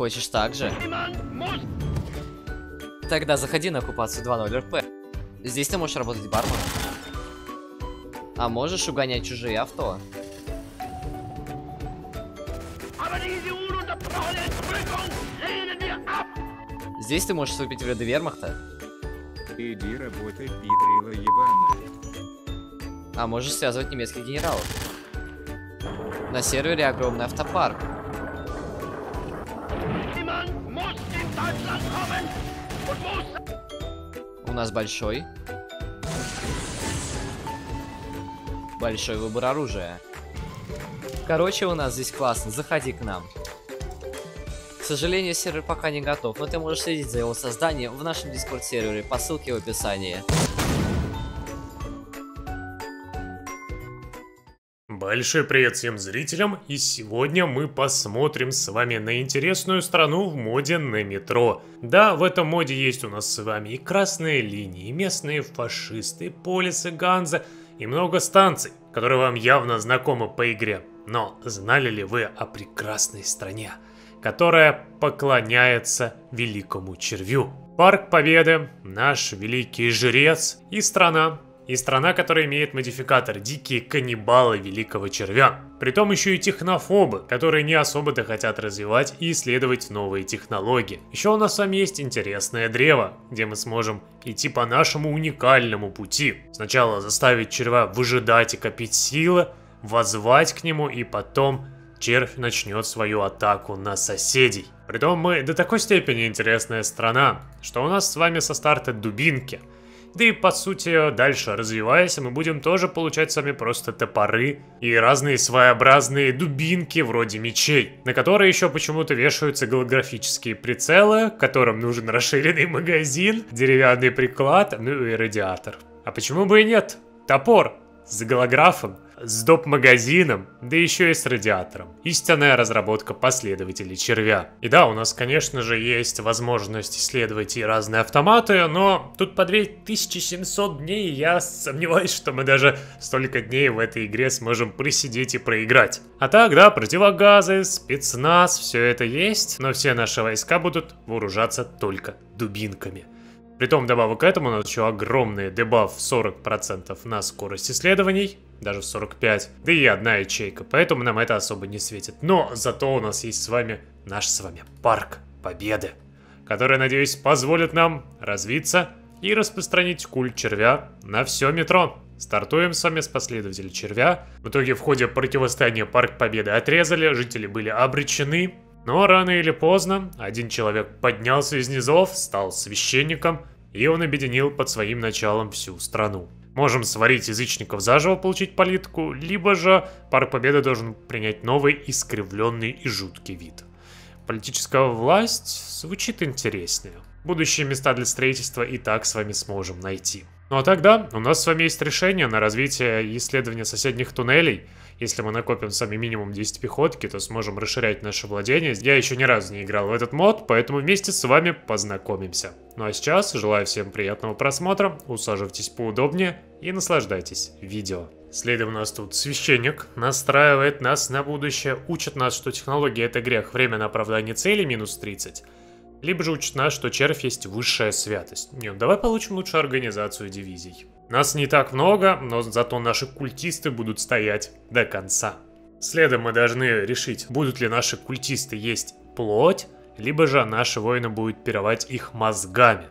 Хочешь так же? Тогда заходи на оккупацию 2.0 РП. Здесь ты можешь работать бармен. А можешь угонять чужие авто? Здесь ты можешь вступить в ряды вермахта. Иди работай, пидрила ебаная. А можешь связывать немецких генералов. На сервере огромный автопарк. У нас большой. Большой выбор оружия. Короче, у нас здесь классно. Заходи к нам. К сожалению, сервер пока не готов, но ты можешь следить за его созданием в нашем дискорд сервере по ссылке в описании. Большой привет всем зрителям, и сегодня мы посмотрим с вами на интересную страну в моде на метро. Да, в этом моде есть у нас с вами и красные линии, и местные фашисты, и полисы Ганза, и много станций, которые вам явно знакомы по игре. Но знали ли вы о прекрасной стране, которая поклоняется великому червю? Парк Победы, наш великий жрец и страна, и страна, которая имеет модификатор «Дикие каннибалы Великого Червя». Притом еще и технофобы, которые не особо-то хотят развивать и исследовать новые технологии. Еще у нас с вами есть интересное древо, где мы сможем идти по нашему уникальному пути. Сначала заставить червя выжидать и копить силы, возвать к нему и потом червь начнет свою атаку на соседей. Притом мы до такой степени интересная страна, что у нас с вами со старта дубинки – да и, по сути, дальше развиваясь, мы будем тоже получать сами просто топоры и разные своеобразные дубинки вроде мечей, на которые еще почему-то вешаются голографические прицелы, которым нужен расширенный магазин, деревянный приклад, ну и радиатор. А почему бы и нет? Топор с голографом с доп-магазином, да еще и с радиатором. Истинная разработка последователей червя. И да, у нас, конечно же, есть возможность исследовать и разные автоматы, но тут по 2700 дней я сомневаюсь, что мы даже столько дней в этой игре сможем просидеть и проиграть. А так, да, противогазы, спецназ, все это есть, но все наши войска будут вооружаться только дубинками. Притом, добавок к этому, у нас еще огромный дебаф 40% на скорость исследований, даже 45, да и одна ячейка, поэтому нам это особо не светит. Но зато у нас есть с вами наш с вами парк победы, который, надеюсь, позволит нам развиться и распространить культ червя на все метро. Стартуем с вами с последователя червя. В итоге в ходе противостояния Парк Победы отрезали, жители были обречены, но рано или поздно один человек поднялся из низов, стал священником, и он объединил под своим началом всю страну. Можем сварить язычников заживо, получить политку, либо же Парк Победы должен принять новый искривленный и жуткий вид. Политическая власть звучит интереснее. Будущие места для строительства и так с вами сможем найти. Ну а тогда у нас с вами есть решение на развитие и исследование соседних туннелей – если мы накопим сами минимум 10 пехотки, то сможем расширять наше владение. Я еще ни разу не играл в этот мод, поэтому вместе с вами познакомимся. Ну а сейчас желаю всем приятного просмотра, усаживайтесь поудобнее и наслаждайтесь видео. Следом у нас тут священник, настраивает нас на будущее, учит нас, что технология это грех, время на оправдание цели минус 30, либо же учит нас, что червь есть высшая святость. Нет, давай получим лучше организацию дивизий. Нас не так много, но зато наши культисты будут стоять до конца. Следом мы должны решить, будут ли наши культисты есть плоть, либо же наши воины будут пировать их мозгами.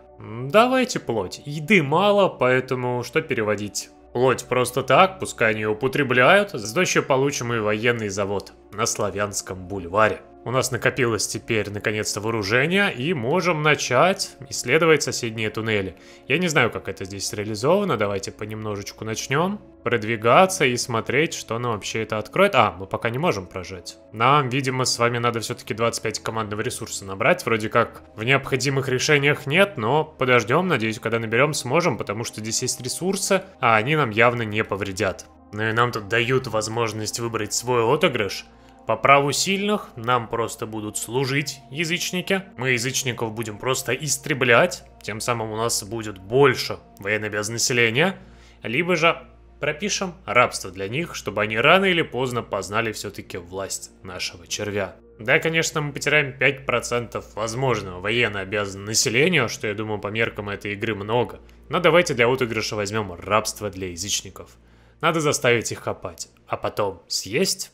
Давайте плоть. Еды мало, поэтому что переводить? Плоть просто так, пускай они употребляют, зато еще получим и военный завод на Славянском бульваре. У нас накопилось теперь наконец-то вооружение и можем начать исследовать соседние туннели. Я не знаю, как это здесь реализовано, давайте понемножечку начнем продвигаться и смотреть, что нам вообще это откроет. А, мы пока не можем прожить. Нам, видимо, с вами надо все-таки 25 командного ресурса набрать. Вроде как в необходимых решениях нет, но подождем, надеюсь, когда наберем, сможем, потому что здесь есть ресурсы, а они нам явно не повредят. Ну и нам тут дают возможность выбрать свой отыгрыш – по праву сильных нам просто будут служить язычники. Мы язычников будем просто истреблять. Тем самым у нас будет больше военнообязанного населения. Либо же пропишем рабство для них, чтобы они рано или поздно познали все-таки власть нашего червя. Да, конечно, мы потеряем 5% возможного военно обязанного населения, что, я думаю, по меркам этой игры много. Но давайте для отыгрыша возьмем рабство для язычников. Надо заставить их копать, а потом съесть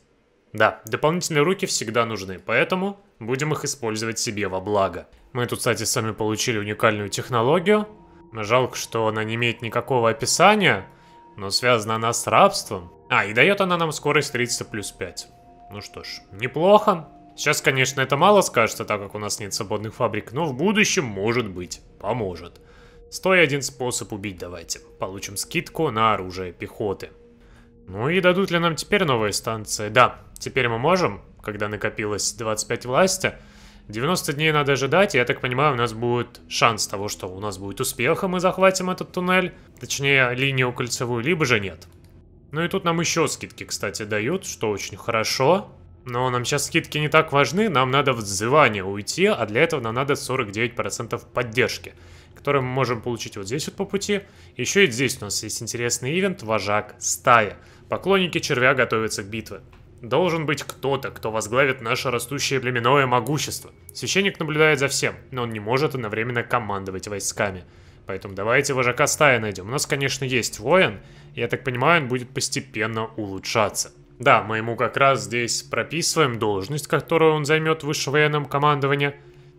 да, дополнительные руки всегда нужны, поэтому будем их использовать себе во благо. Мы тут, кстати, сами получили уникальную технологию. Жалко, что она не имеет никакого описания, но связана она с рабством. А, и дает она нам скорость 30 плюс 5. Ну что ж, неплохо. Сейчас, конечно, это мало скажется, так как у нас нет свободных фабрик, но в будущем, может быть, поможет. Стой один способ убить давайте. Получим скидку на оружие пехоты. Ну и дадут ли нам теперь новые станции? Да, теперь мы можем, когда накопилось 25 власти. 90 дней надо ожидать, и я так понимаю, у нас будет шанс того, что у нас будет успех, и мы захватим этот туннель. Точнее, линию кольцевую, либо же нет. Ну и тут нам еще скидки, кстати, дают, что очень хорошо. Но нам сейчас скидки не так важны, нам надо в взывание уйти, а для этого нам надо 49% поддержки который мы можем получить вот здесь вот по пути. Еще и здесь у нас есть интересный ивент «Вожак стая». Поклонники червя готовятся к битве. Должен быть кто-то, кто возглавит наше растущее племенное могущество. Священник наблюдает за всем, но он не может одновременно командовать войсками. Поэтому давайте вожака стая найдем. У нас, конечно, есть воин. Я так понимаю, он будет постепенно улучшаться. Да, мы ему как раз здесь прописываем должность, которую он займет в высшем военном командовании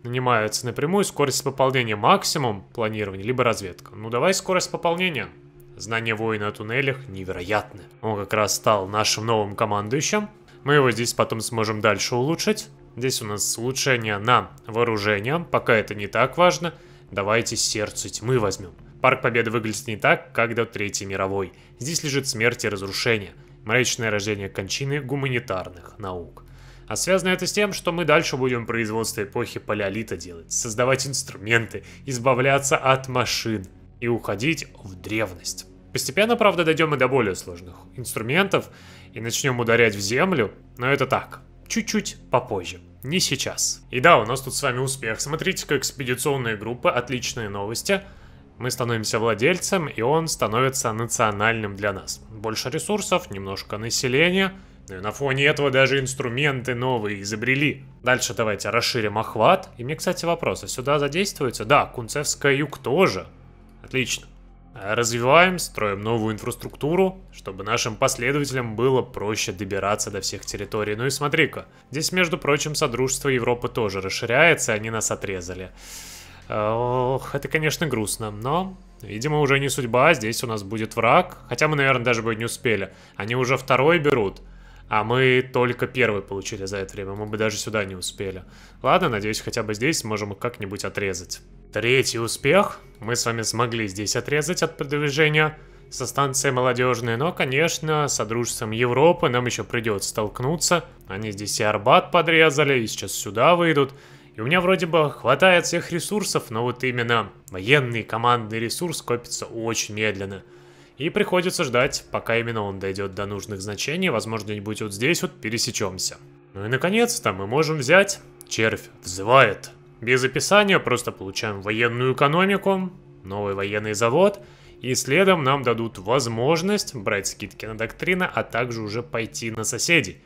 нанимается напрямую, скорость пополнения максимум планирования, либо разведка. Ну давай скорость пополнения. Знание воина о туннелях невероятны. Он как раз стал нашим новым командующим. Мы его здесь потом сможем дальше улучшить. Здесь у нас улучшение на вооружение, пока это не так важно. Давайте сердце тьмы возьмем. Парк Победы выглядит не так, как до Третьей мировой. Здесь лежит смерть и разрушение, мрачное рождение кончины гуманитарных наук. А связано это с тем, что мы дальше будем производство эпохи палеолита делать, создавать инструменты, избавляться от машин и уходить в древность. Постепенно, правда, дойдем и до более сложных инструментов и начнем ударять в землю, но это так, чуть-чуть попозже. Не сейчас. И да, у нас тут с вами успех. смотрите как экспедиционная группа, отличные новости. Мы становимся владельцем, и он становится национальным для нас. Больше ресурсов, немножко населения – Э, на фоне этого даже инструменты новые изобрели. Дальше давайте расширим охват. И мне, кстати, вопрос, а сюда задействуется? Да, Кунцевская юг тоже. Отлично. Развиваем, строим новую инфраструктуру, чтобы нашим последователям было проще добираться до всех территорий. Ну и смотри-ка, здесь, между прочим, Содружество Европы тоже расширяется, они нас отрезали. Ох, это, конечно, грустно, но, видимо, уже не судьба, здесь у нас будет враг. Хотя мы, наверное, даже бы не успели. Они уже второй берут. А мы только первый получили за это время, мы бы даже сюда не успели. Ладно, надеюсь, хотя бы здесь можем как-нибудь отрезать. Третий успех. Мы с вами смогли здесь отрезать от продвижения со станции молодежной, но, конечно, с Содружеством Европы нам еще придется столкнуться. Они здесь и Арбат подрезали, и сейчас сюда выйдут. И у меня вроде бы хватает всех ресурсов, но вот именно военный командный ресурс копится очень медленно. И приходится ждать, пока именно он дойдет до нужных значений, возможно, где-нибудь вот здесь вот пересечемся. Ну и наконец-то мы можем взять «Червь взывает». Без описания просто получаем военную экономику, новый военный завод, и следом нам дадут возможность брать скидки на доктрина, а также уже пойти на соседей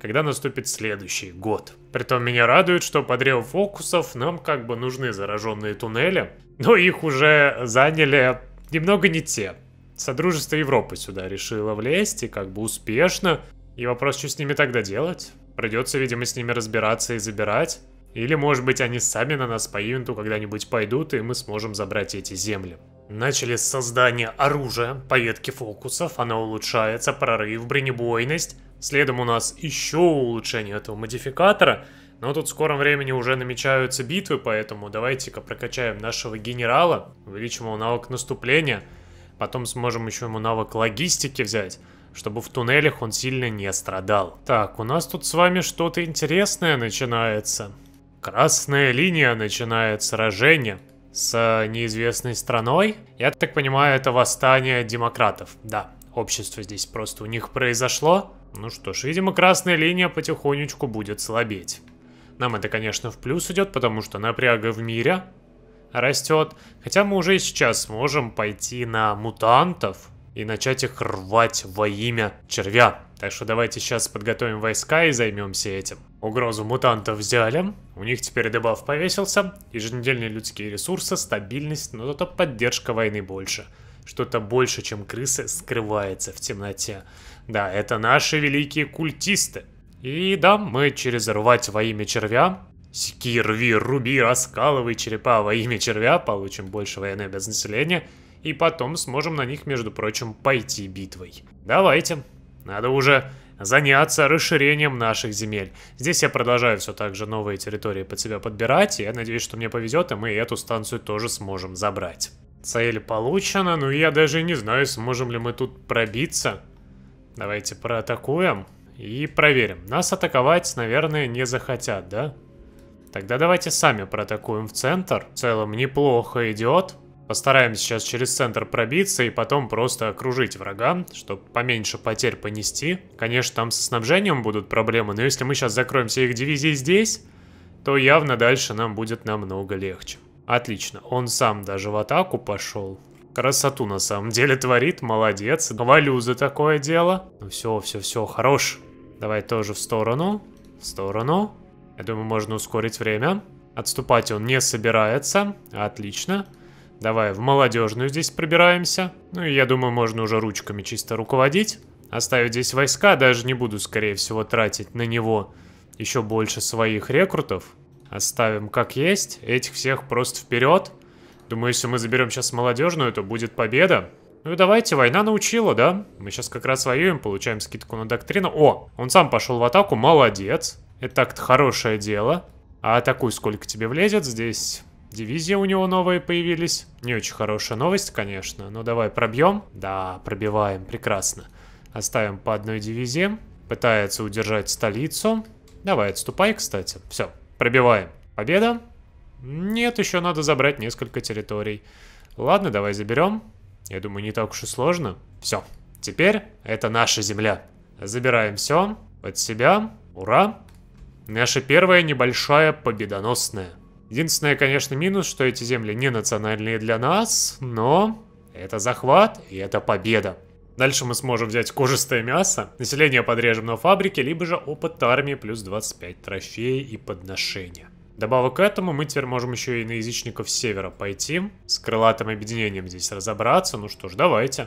когда наступит следующий год. Притом меня радует, что по древу фокусов нам как бы нужны зараженные туннели, но их уже заняли немного не те. Содружество Европы сюда решило влезть, и как бы успешно. И вопрос, что с ними тогда делать? Придется, видимо, с ними разбираться и забирать. Или, может быть, они сами на нас по ивенту когда-нибудь пойдут, и мы сможем забрать эти земли. Начали с создания оружия по фокусов, оно улучшается, прорыв, бронебойность. Следом у нас еще улучшение этого модификатора, но тут в скором времени уже намечаются битвы, поэтому давайте-ка прокачаем нашего генерала, увеличим его навык наступления – Потом сможем еще ему навык логистики взять, чтобы в туннелях он сильно не страдал. Так, у нас тут с вами что-то интересное начинается. Красная линия начинает сражение с э, неизвестной страной. Я так понимаю, это восстание демократов. Да, общество здесь просто у них произошло. Ну что ж, видимо, красная линия потихонечку будет слабеть. Нам это, конечно, в плюс идет, потому что напряга в мире растет. Хотя мы уже сейчас можем пойти на мутантов и начать их рвать во имя червя. Так что давайте сейчас подготовим войска и займемся этим. Угрозу мутантов взяли, у них теперь дебаф повесился, еженедельные людские ресурсы, стабильность, но зато поддержка войны больше. Что-то больше, чем крысы, скрывается в темноте. Да, это наши великие культисты. И да, мы через рвать во имя червя Секир, рви, руби, раскалывай черепа во имя червя, получим больше военной обязанности и потом сможем на них, между прочим, пойти битвой. Давайте, надо уже заняться расширением наших земель. Здесь я продолжаю все так же новые территории под себя подбирать, и я надеюсь, что мне повезет, и мы эту станцию тоже сможем забрать. Цель получена, но ну я даже не знаю, сможем ли мы тут пробиться. Давайте проатакуем и проверим. Нас атаковать, наверное, не захотят, да? Да. Тогда давайте сами протакуем в центр. В целом неплохо идет. Постараемся сейчас через центр пробиться и потом просто окружить врага, чтобы поменьше потерь понести. Конечно, там со снабжением будут проблемы, но если мы сейчас закроем все их дивизии здесь, то явно дальше нам будет намного легче. Отлично, он сам даже в атаку пошел. Красоту на самом деле творит, молодец. Хвалю за такое дело. Ну все, все, все, хорош. Давай тоже в сторону, в сторону. Я думаю, можно ускорить время. Отступать он не собирается. Отлично. Давай в молодежную здесь пробираемся. Ну и я думаю, можно уже ручками чисто руководить. Оставить здесь войска, даже не буду, скорее всего, тратить на него еще больше своих рекрутов. Оставим как есть, этих всех просто вперед. Думаю, если мы заберем сейчас молодежную, то будет победа. Ну и давайте, война научила, да? Мы сейчас как раз воюем, получаем скидку на доктрину. О, он сам пошел в атаку, молодец. Это так-то хорошее дело. А атакуй, сколько тебе влезет. Здесь дивизии у него новые появились. Не очень хорошая новость, конечно. Но ну, давай пробьем. Да, пробиваем. Прекрасно. Оставим по одной дивизии. Пытается удержать столицу. Давай, отступай, кстати. Все, пробиваем. Победа. Нет, еще надо забрать несколько территорий. Ладно, давай заберем. Я думаю, не так уж и сложно. Все. Теперь это наша земля. Забираем все под себя. Ура. Наша первая небольшая победоносная. Единственное, конечно, минус, что эти земли не национальные для нас, но это захват и это победа. Дальше мы сможем взять кожистое мясо, население подрежем на фабрике, либо же опыт армии плюс 25 трофеев и подношения. Добавок к этому мы теперь можем еще и на язычников севера пойти, с крылатым объединением здесь разобраться, ну что ж, давайте.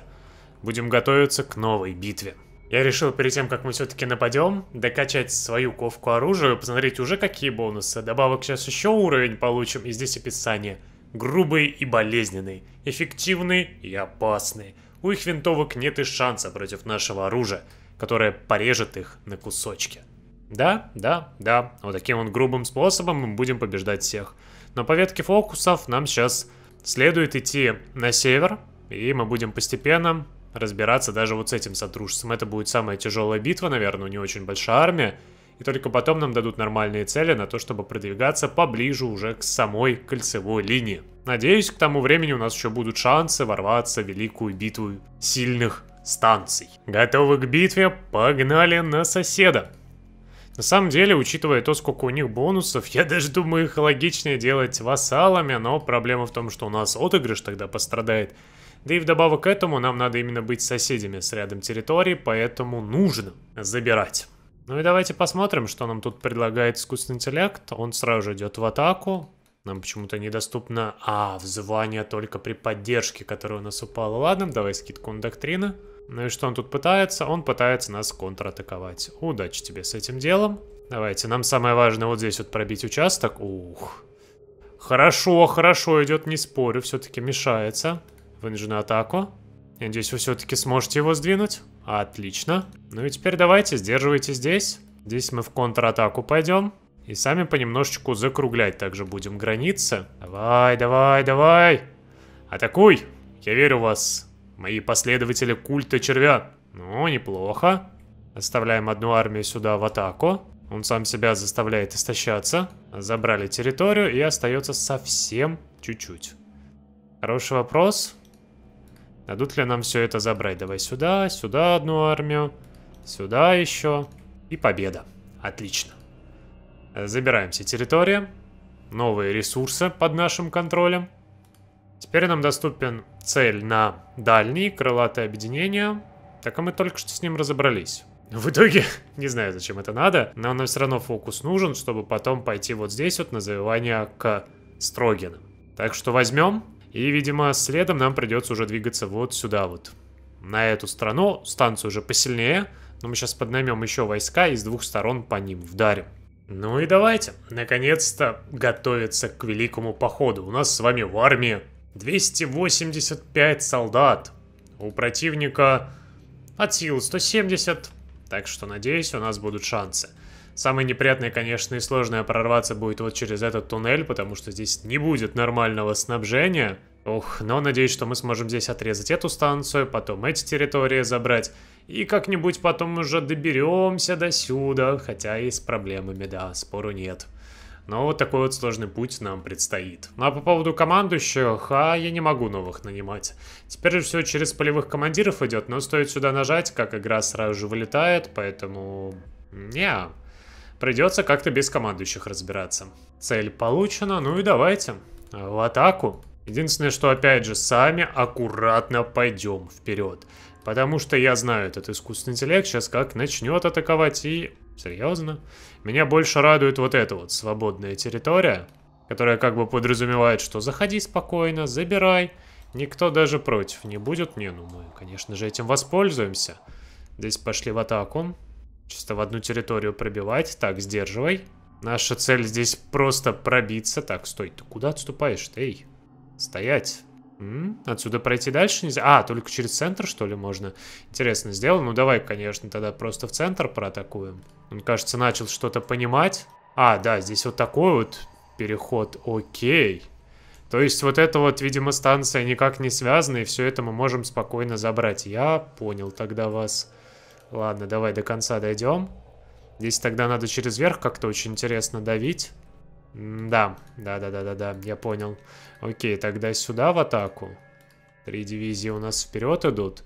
Будем готовиться к новой битве. Я решил перед тем, как мы все-таки нападем, докачать свою ковку оружия, посмотреть уже какие бонусы. Добавок сейчас еще уровень получим, и здесь описание. Грубый и болезненный, эффективный и опасный. У их винтовок нет и шанса против нашего оружия, которое порежет их на кусочки. Да, да, да, вот таким вот грубым способом мы будем побеждать всех. Но по ветке фокусов нам сейчас следует идти на север, и мы будем постепенно разбираться даже вот с этим сотрудничеством. Это будет самая тяжелая битва, наверное, у не очень большая армия. И только потом нам дадут нормальные цели на то, чтобы продвигаться поближе уже к самой кольцевой линии. Надеюсь, к тому времени у нас еще будут шансы ворваться в великую битву сильных станций. Готовы к битве? Погнали на соседа! На самом деле, учитывая то, сколько у них бонусов, я даже думаю, их логичнее делать вассалами, но проблема в том, что у нас отыгрыш тогда пострадает, да и вдобавок к этому нам надо именно быть соседями с рядом территорий, поэтому нужно забирать. Ну и давайте посмотрим, что нам тут предлагает искусственный интеллект. Он сразу же идет в атаку. Нам почему-то недоступно... А, взывание только при поддержке, которая у нас упала. Ладно, давай скидку на доктрины. Ну и что он тут пытается? Он пытается нас контратаковать. Удачи тебе с этим делом. Давайте, нам самое важное вот здесь вот пробить участок. Ух. Хорошо, хорошо идет, не спорю, все-таки мешается. Вынужден атаку. Я надеюсь, вы все-таки сможете его сдвинуть. Отлично. Ну и теперь давайте, сдерживайте здесь. Здесь мы в контратаку пойдем. И сами понемножечку закруглять также будем границы. Давай, давай, давай. Атакуй. Я верю в вас. Мои последователи культа червя. Ну, неплохо. Оставляем одну армию сюда в атаку. Он сам себя заставляет истощаться. Забрали территорию и остается совсем чуть-чуть. Хороший вопрос. Дадут ли нам все это забрать? Давай сюда, сюда одну армию, сюда еще. И победа. Отлично. Забираемся территория, Новые ресурсы под нашим контролем. Теперь нам доступен цель на дальние крылатые объединения. Так, а мы только что с ним разобрались. В итоге, не знаю, зачем это надо, но нам все равно фокус нужен, чтобы потом пойти вот здесь вот на завивание к Строгину. Так что возьмем и, видимо, следом нам придется уже двигаться вот сюда вот. На эту страну. Станцию уже посильнее. Но мы сейчас поднаймем еще войска и с двух сторон по ним вдарим. Ну и давайте, наконец-то готовиться к великому походу. У нас с вами в армии 285 солдат. У противника от сил 170. Так что, надеюсь, у нас будут шансы. Самое неприятное, конечно, и сложное прорваться будет вот через этот туннель, потому что здесь не будет нормального снабжения. Ух, но надеюсь, что мы сможем здесь отрезать эту станцию, потом эти территории забрать. И как-нибудь потом уже доберемся до сюда, хотя и с проблемами, да, спору нет. Но вот такой вот сложный путь нам предстоит. Ну а по поводу командующего, ха, я не могу новых нанимать. Теперь же все через полевых командиров идет, но стоит сюда нажать, как игра сразу же вылетает, поэтому... Не, -а. Придется как-то без командующих разбираться. Цель получена, ну и давайте. В атаку. Единственное, что опять же, сами аккуратно пойдем вперед. Потому что я знаю, этот искусственный интеллект сейчас как начнет атаковать и... Серьезно? Меня больше радует вот эта вот свободная территория, которая как бы подразумевает, что заходи спокойно, забирай. Никто даже против не будет. Не, ну мы, конечно же, этим воспользуемся. Здесь пошли в атаку. Чисто в одну территорию пробивать. Так, сдерживай. Наша цель здесь просто пробиться. Так, стой, ты куда отступаешь -то? Эй, стоять. М -м, отсюда пройти дальше нельзя? А, только через центр, что ли, можно? Интересно сделал. Ну, давай, конечно, тогда просто в центр проатакуем. Он, кажется, начал что-то понимать. А, да, здесь вот такой вот переход. Окей. То есть вот эта вот, видимо, станция никак не связана, и все это мы можем спокойно забрать. Я понял тогда вас. Ладно, давай до конца дойдем. Здесь тогда надо через верх как-то очень интересно давить. да, да-да-да-да-да, я понял. Окей, тогда сюда в атаку. Три дивизии у нас вперед идут.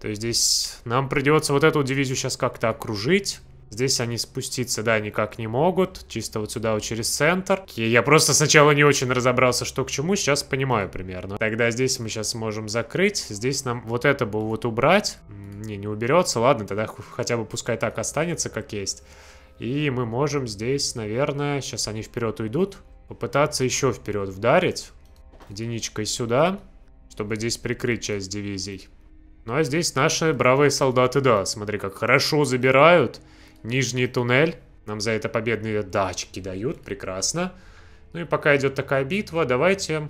То есть здесь нам придется вот эту дивизию сейчас как-то окружить. Здесь они спуститься, да, никак не могут. Чисто вот сюда вот через центр. Я просто сначала не очень разобрался, что к чему. Сейчас понимаю примерно. Тогда здесь мы сейчас можем закрыть. Здесь нам вот это бы вот убрать. Не, не уберется. Ладно, тогда хотя бы пускай так останется, как есть. И мы можем здесь, наверное, сейчас они вперед уйдут. Попытаться еще вперед вдарить. Единичкой сюда, чтобы здесь прикрыть часть дивизий. Ну а здесь наши бравые солдаты, да, смотри, как хорошо забирают. Нижний туннель. Нам за это победные дачки дают. Прекрасно. Ну и пока идет такая битва, давайте...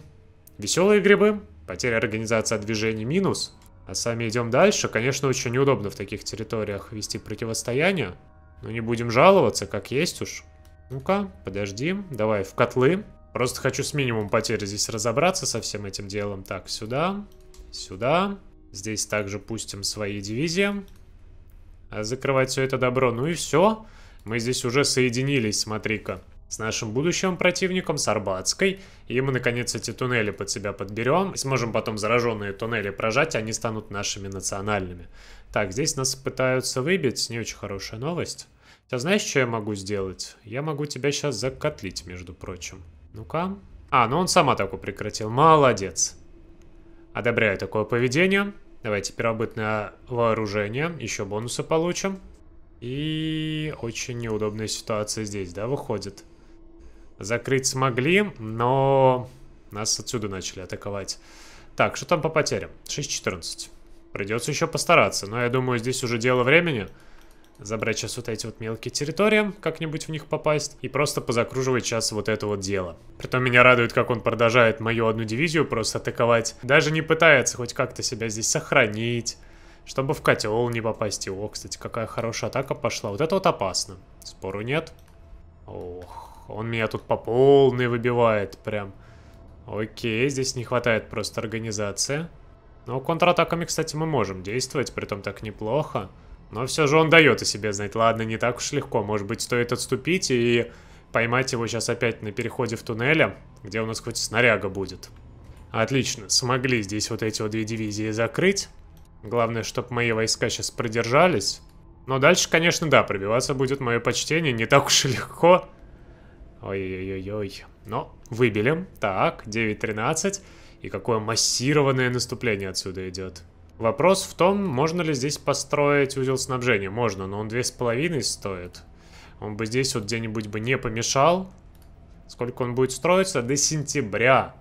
Веселые грибы. Потеря организации движения минус. А сами идем дальше. Конечно, очень неудобно в таких территориях вести противостояние. Но не будем жаловаться, как есть уж. Ну-ка, подожди. Давай в котлы. Просто хочу с минимум потери здесь разобраться со всем этим делом. Так, сюда, сюда. Здесь также пустим свои дивизии. А закрывать все это добро. Ну и все. Мы здесь уже соединились, смотри-ка. С нашим будущим противником, с Арбатской. И мы, наконец, эти туннели под себя подберем. И сможем потом зараженные туннели прожать, они станут нашими национальными. Так, здесь нас пытаются выбить. Не очень хорошая новость. Ты а знаешь, что я могу сделать? Я могу тебя сейчас закотлить, между прочим. Ну-ка. А, ну он сам атаку прекратил. Молодец. Одобряю такое поведение. Давайте первобытное вооружение. Еще бонусы получим. И очень неудобная ситуация здесь, да, выходит. Закрыть смогли, но нас отсюда начали атаковать. Так, что там по потерям? 6-14. Придется еще постараться, но я думаю, здесь уже дело времени забрать сейчас вот эти вот мелкие территории, как-нибудь в них попасть, и просто позакруживать сейчас вот это вот дело. Притом меня радует, как он продолжает мою одну дивизию просто атаковать, даже не пытается хоть как-то себя здесь сохранить, чтобы в котел не попасть. О, кстати, какая хорошая атака пошла, вот это вот опасно, спору нет. Ох, он меня тут по полной выбивает прям. Окей, здесь не хватает просто организации. Но контратаками, кстати, мы можем действовать, притом так неплохо. Но все же он дает о себе знать. Ладно, не так уж легко. Может быть, стоит отступить и поймать его сейчас опять на переходе в туннеле, где у нас хоть снаряга будет. Отлично, смогли здесь вот эти вот две дивизии закрыть. Главное, чтобы мои войска сейчас продержались. Но дальше, конечно, да, пробиваться будет мое почтение. Не так уж и легко. Ой-ой-ой-ой. Но выбили. Так, 9-13. И какое массированное наступление отсюда идет. Вопрос в том, можно ли здесь построить узел снабжения. Можно, но он две с половиной стоит. Он бы здесь вот где-нибудь бы не помешал. Сколько он будет строиться? До сентября.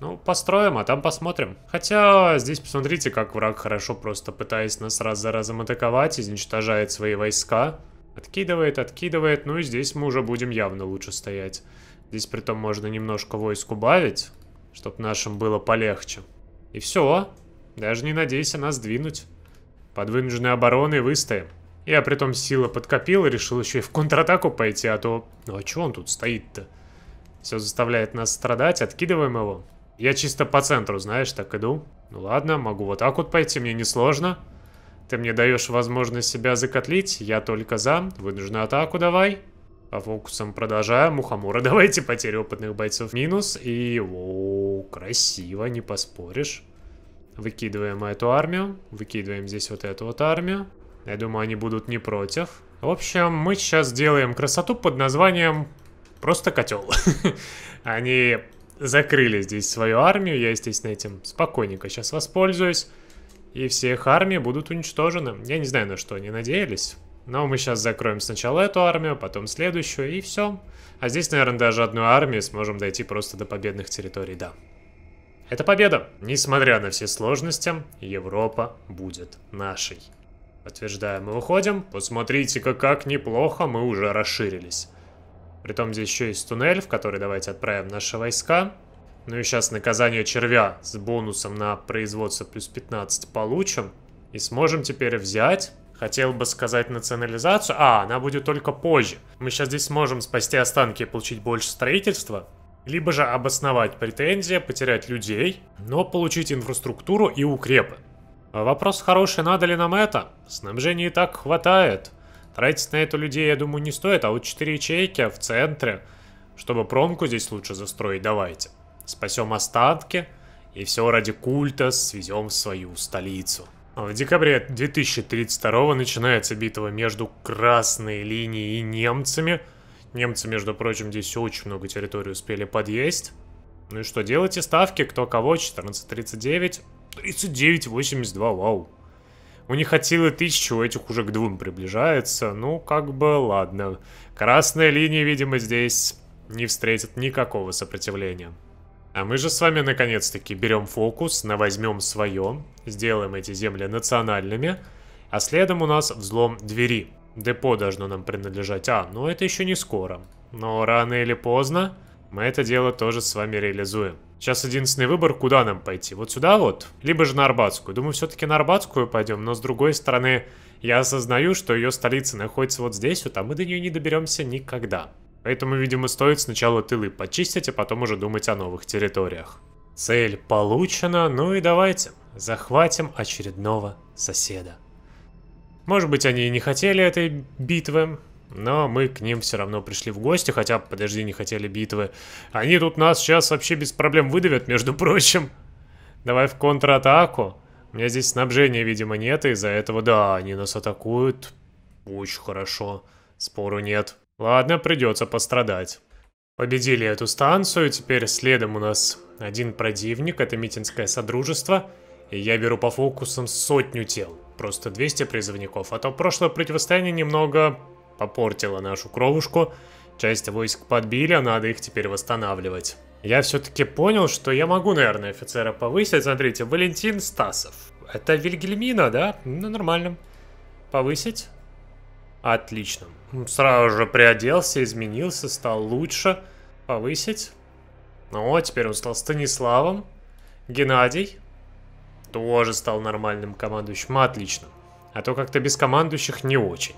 Ну, построим, а там посмотрим. Хотя, здесь посмотрите, как враг хорошо, просто пытаясь нас раз за разом атаковать, изничтожает свои войска. Откидывает, откидывает, ну и здесь мы уже будем явно лучше стоять. Здесь притом можно немножко войск убавить, чтобы нашим было полегче. И все, даже не надейся нас двинуть. Под вынужденной обороной выстоим. Я при том сила подкопил и решил еще и в контратаку пойти, а то... Ну а чего он тут стоит-то? Все заставляет нас страдать, откидываем его. Я чисто по центру, знаешь, так иду. Ну ладно, могу вот так вот пойти, мне не сложно. Ты мне даешь возможность себя закотлить, я только за. Вынужденную атаку давай. По фокусам продолжаю. Мухомора давайте, потери опытных бойцов минус. И, о, красиво, не поспоришь. Выкидываем эту армию. Выкидываем здесь вот эту вот армию. Я думаю, они будут не против. В общем, мы сейчас делаем красоту под названием «Просто котел». Они закрыли здесь свою армию. Я, естественно, этим спокойненько сейчас воспользуюсь. И все их армии будут уничтожены. Я не знаю, на что они надеялись. Но мы сейчас закроем сначала эту армию, потом следующую, и все. А здесь, наверное, даже одной армии сможем дойти просто до победных территорий, да. Это победа! Несмотря на все сложности, Европа будет нашей. Подтверждаем, мы выходим. Посмотрите-ка, как неплохо мы уже расширились. Притом здесь еще есть туннель, в который давайте отправим наши войска. Ну и сейчас наказание червя с бонусом на производство плюс 15 получим. И сможем теперь взять хотел бы сказать национализацию. А, она будет только позже. Мы сейчас здесь сможем спасти останки и получить больше строительства. Либо же обосновать претензии, потерять людей, но получить инфраструктуру и укрепы. А вопрос хороший, надо ли нам это? Снабжения и так хватает. Тратить на это людей, я думаю, не стоит, а вот 4 ячейки в центре, чтобы промку здесь лучше застроить, давайте. Спасем остатки, и все ради культа свезем в свою столицу. А в декабре 2032 начинается битва между красной линией и немцами – Немцы, между прочим, здесь очень много территорий успели подъесть. Ну и что, делайте ставки, кто кого, 14.39, 39.82, вау. У них от силы 1000, у этих уже к двум приближается, ну как бы ладно. Красная линия, видимо, здесь не встретит никакого сопротивления. А мы же с вами наконец-таки берем фокус на возьмем свое, сделаем эти земли национальными, а следом у нас взлом двери. Депо должно нам принадлежать. А, ну это еще не скоро. Но рано или поздно мы это дело тоже с вами реализуем. Сейчас единственный выбор, куда нам пойти. Вот сюда вот, либо же на Арбатскую. Думаю, все-таки на Арбатскую пойдем, но с другой стороны, я осознаю, что ее столица находится вот здесь вот, а мы до нее не доберемся никогда. Поэтому, видимо, стоит сначала тылы почистить, а потом уже думать о новых территориях. Цель получена, ну и давайте захватим очередного соседа. Может быть, они и не хотели этой битвы, но мы к ним все равно пришли в гости, хотя, подожди, не хотели битвы. Они тут нас сейчас вообще без проблем выдавят, между прочим. Давай в контратаку. У меня здесь снабжения, видимо, нет, и из-за этого, да, они нас атакуют. Очень хорошо, спору нет. Ладно, придется пострадать. Победили эту станцию, теперь следом у нас один противник, это Митинское Содружество. И я беру по фокусам сотню тел просто 200 призывников, а то прошлое противостояние немного попортило нашу кровушку. Часть войск подбили, а надо их теперь восстанавливать. Я все-таки понял, что я могу, наверное, офицера повысить. Смотрите, Валентин Стасов. Это Вильгельмина, да? Ну, нормально. Повысить? Отлично. Ну, сразу же приоделся, изменился, стал лучше. Повысить. Ну, а теперь он стал Станиславом. Геннадий тоже стал нормальным командующим, отлично. А то как-то без командующих не очень.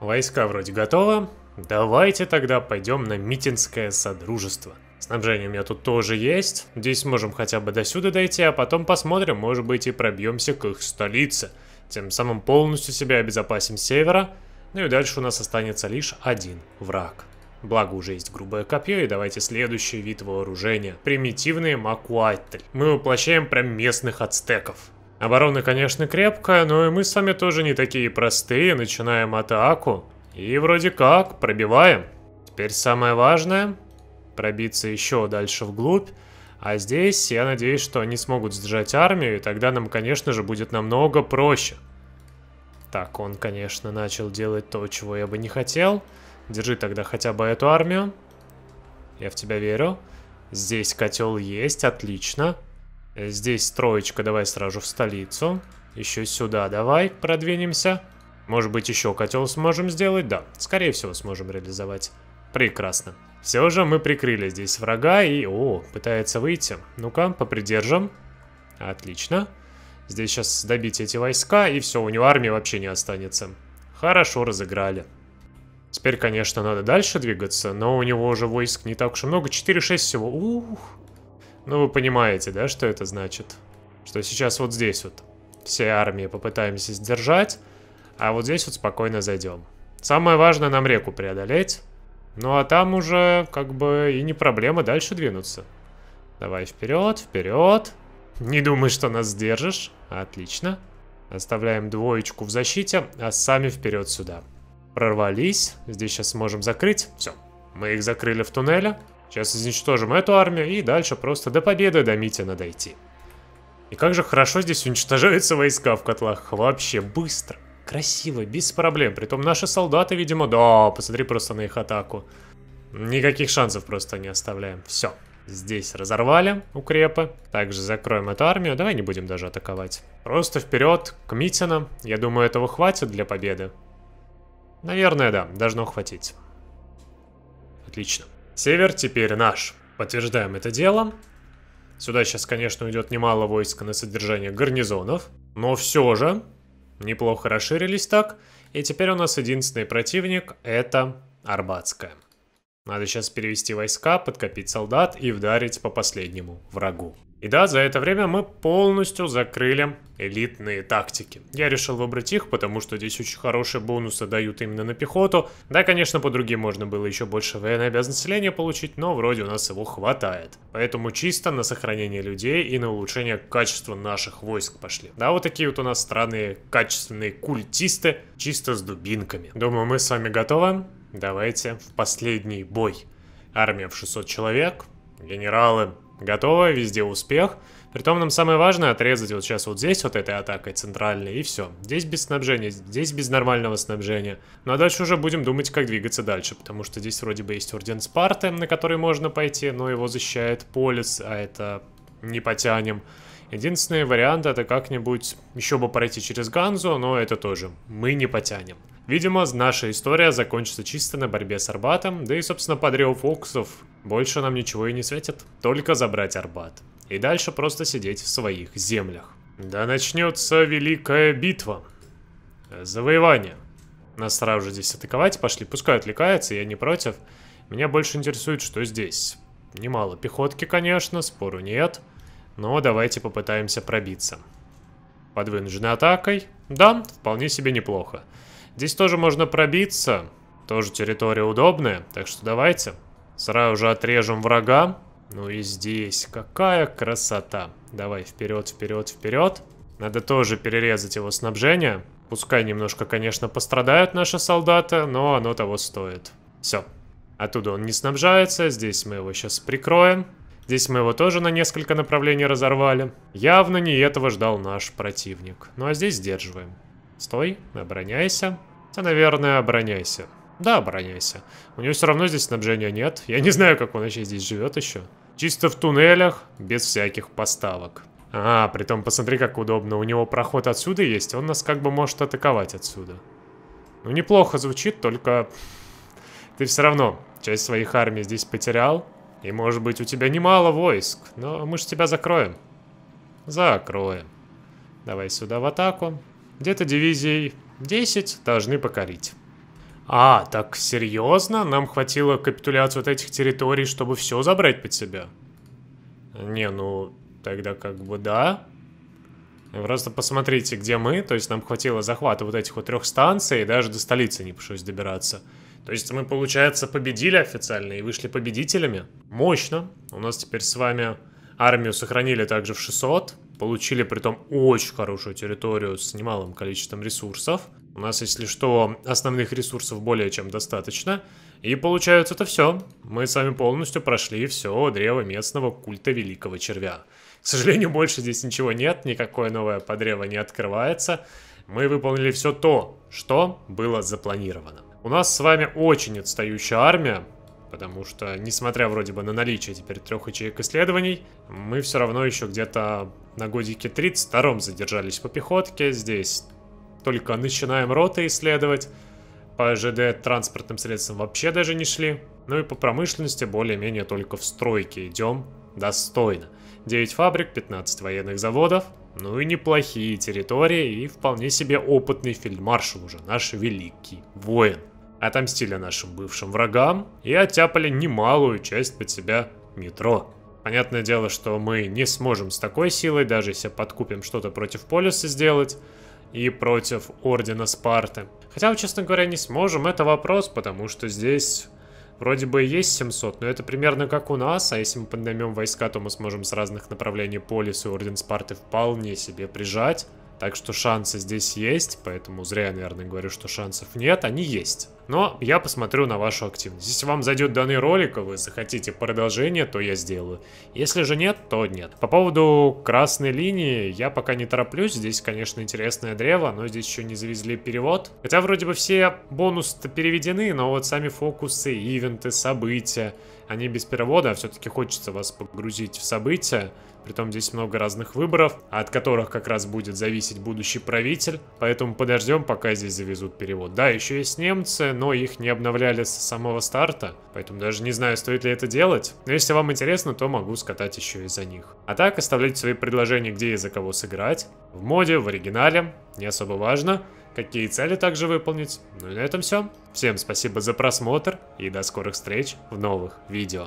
Войска вроде готовы. Давайте тогда пойдем на Митинское Содружество. Снабжение у меня тут тоже есть. Здесь можем хотя бы до сюда дойти, а потом посмотрим, может быть и пробьемся к их столице. Тем самым полностью себя обезопасим севера. Ну и дальше у нас останется лишь один враг. Благо уже есть грубое копье, и давайте следующий вид вооружения. примитивный макуаттель. Мы воплощаем прям местных ацтеков. Оборона, конечно, крепкая, но и мы сами тоже не такие простые. Начинаем атаку. И вроде как, пробиваем. Теперь самое важное. Пробиться еще дальше вглубь. А здесь я надеюсь, что они смогут сдержать армию, и тогда нам, конечно же, будет намного проще. Так, он, конечно, начал делать то, чего я бы не хотел. Держи тогда хотя бы эту армию. Я в тебя верю. Здесь котел есть, отлично. Здесь троечка, давай сразу в столицу. Еще сюда давай продвинемся. Может быть еще котел сможем сделать? Да, скорее всего сможем реализовать. Прекрасно. Все же мы прикрыли здесь врага и... О, пытается выйти. Ну-ка, попридержим. Отлично. Здесь сейчас добить эти войска, и все, у него армии вообще не останется. Хорошо разыграли. Теперь, конечно, надо дальше двигаться, но у него уже войск не так уж и много. 4-6 всего. Ух. Ну, вы понимаете, да, что это значит? Что сейчас вот здесь вот все армии попытаемся сдержать, а вот здесь вот спокойно зайдем. Самое важное нам реку преодолеть. Ну, а там уже, как бы, и не проблема дальше двинуться. Давай вперед, вперед. Не думай, что нас сдержишь. Отлично. Оставляем двоечку в защите, а сами вперед сюда прорвались. Здесь сейчас можем закрыть. Все, мы их закрыли в туннеле. Сейчас изничтожим эту армию и дальше просто до победы до Митина дойти. И как же хорошо здесь уничтожаются войска в котлах. Вообще быстро, красиво, без проблем. Притом наши солдаты, видимо, да, посмотри просто на их атаку. Никаких шансов просто не оставляем. Все. Здесь разорвали укрепы. Также закроем эту армию. Давай не будем даже атаковать. Просто вперед к Митинам. Я думаю, этого хватит для победы. Наверное, да, должно хватить. Отлично. Север теперь наш. Подтверждаем это дело. Сюда сейчас, конечно, уйдет немало войск на содержание гарнизонов. Но все же, неплохо расширились так. И теперь у нас единственный противник, это Арбатская. Надо сейчас перевести войска, подкопить солдат и вдарить по последнему врагу. И да, за это время мы полностью закрыли элитные тактики. Я решил выбрать их, потому что здесь очень хорошие бонусы дают именно на пехоту. Да, конечно, по другим можно было еще больше военной обязанности населения получить, но вроде у нас его хватает. Поэтому чисто на сохранение людей и на улучшение качества наших войск пошли. Да, вот такие вот у нас странные качественные культисты, чисто с дубинками. Думаю, мы с вами готовы. Давайте в последний бой. Армия в 600 человек, генералы готовы, везде успех. Притом нам самое важное отрезать вот сейчас вот здесь вот этой атакой центральной и все. Здесь без снабжения, здесь без нормального снабжения. Ну а дальше уже будем думать, как двигаться дальше, потому что здесь вроде бы есть Орден Спарты, на который можно пойти, но его защищает Полис, а это не потянем. Единственный вариант это как-нибудь еще бы пройти через Ганзу, но это тоже мы не потянем. Видимо, наша история закончится чисто на борьбе с Арбатом, да и, собственно, по древу фокусов больше нам ничего и не светит. Только забрать Арбат. И дальше просто сидеть в своих землях. Да начнется великая битва. Завоевание. Нас сразу же здесь атаковать пошли. Пускай отвлекается, я не против. Меня больше интересует, что здесь. Немало пехотки, конечно, спору нет. Но давайте попытаемся пробиться. Под вынужденной атакой? Да, вполне себе неплохо. Здесь тоже можно пробиться. Тоже территория удобная, так что давайте. Сразу же отрежем врага. Ну и здесь какая красота. Давай вперед, вперед, вперед. Надо тоже перерезать его снабжение. Пускай немножко, конечно, пострадают наши солдаты, но оно того стоит. Все. Оттуда он не снабжается, здесь мы его сейчас прикроем. Здесь мы его тоже на несколько направлений разорвали. Явно не этого ждал наш противник. Ну а здесь сдерживаем. Стой, обороняйся. Да, наверное, обороняйся. Да, обороняйся. У него все равно здесь снабжения нет. Я не знаю, как он вообще здесь живет еще. Чисто в туннелях, без всяких поставок. А, притом посмотри, как удобно. У него проход отсюда есть, он нас как бы может атаковать отсюда. Ну, неплохо звучит, только... Ты все равно часть своих армий здесь потерял. И, может быть, у тебя немало войск. Но мы же тебя закроем. Закроем. Давай сюда в атаку. Где-то дивизий 10 должны покорить. А, так серьезно? Нам хватило капитуляции вот этих территорий, чтобы все забрать под себя? Не, ну, тогда как бы да. Просто посмотрите, где мы. То есть нам хватило захвата вот этих вот трех станций, и даже до столицы не пришлось добираться. То есть мы, получается, победили официально и вышли победителями. Мощно. У нас теперь с вами армию сохранили также в 600. Получили при том очень хорошую территорию с немалым количеством ресурсов. У нас, если что, основных ресурсов более чем достаточно. И получается это все. Мы с вами полностью прошли все древо местного культа Великого Червя. К сожалению, больше здесь ничего нет, никакое новое подрево не открывается. Мы выполнили все то, что было запланировано. У нас с вами очень отстающая армия, потому что, несмотря вроде бы на наличие теперь трех ячеек исследований, мы все равно еще где-то на годике 32-м задержались по пехотке, здесь только начинаем роты исследовать, по ЖД транспортным средствам вообще даже не шли, ну и по промышленности более-менее только в стройке идем достойно. 9 фабрик, 15 военных заводов, ну и неплохие территории и вполне себе опытный фельдмаршал уже, наш великий воин отомстили нашим бывшим врагам и оттяпали немалую часть под себя метро. Понятное дело, что мы не сможем с такой силой, даже если подкупим что-то против Полиса сделать и против Ордена Спарты. Хотя, честно говоря, не сможем, это вопрос, потому что здесь вроде бы есть 700, но это примерно как у нас, а если мы поднаймем войска, то мы сможем с разных направлений Полис и Орден Спарты вполне себе прижать. Так что шансы здесь есть, поэтому зря я, наверное, говорю, что шансов нет, они есть. Но я посмотрю на вашу активность. Если вам зайдет данный ролик, и вы захотите продолжение, то я сделаю. Если же нет, то нет. По поводу красной линии, я пока не тороплюсь. Здесь, конечно, интересное древо, но здесь еще не завезли перевод. Хотя вроде бы все бонусы переведены, но вот сами фокусы, ивенты, события, они без перевода, а все-таки хочется вас погрузить в события. Притом здесь много разных выборов, от которых как раз будет зависеть будущий правитель. Поэтому подождем, пока здесь завезут перевод. Да, еще есть немцы, но их не обновляли с самого старта. Поэтому даже не знаю, стоит ли это делать. Но если вам интересно, то могу скатать еще и за них. А так, оставляйте свои предложения, где и за кого сыграть. В моде, в оригинале. Не особо важно. Какие цели также выполнить. Ну и на этом все. Всем спасибо за просмотр и до скорых встреч в новых видео.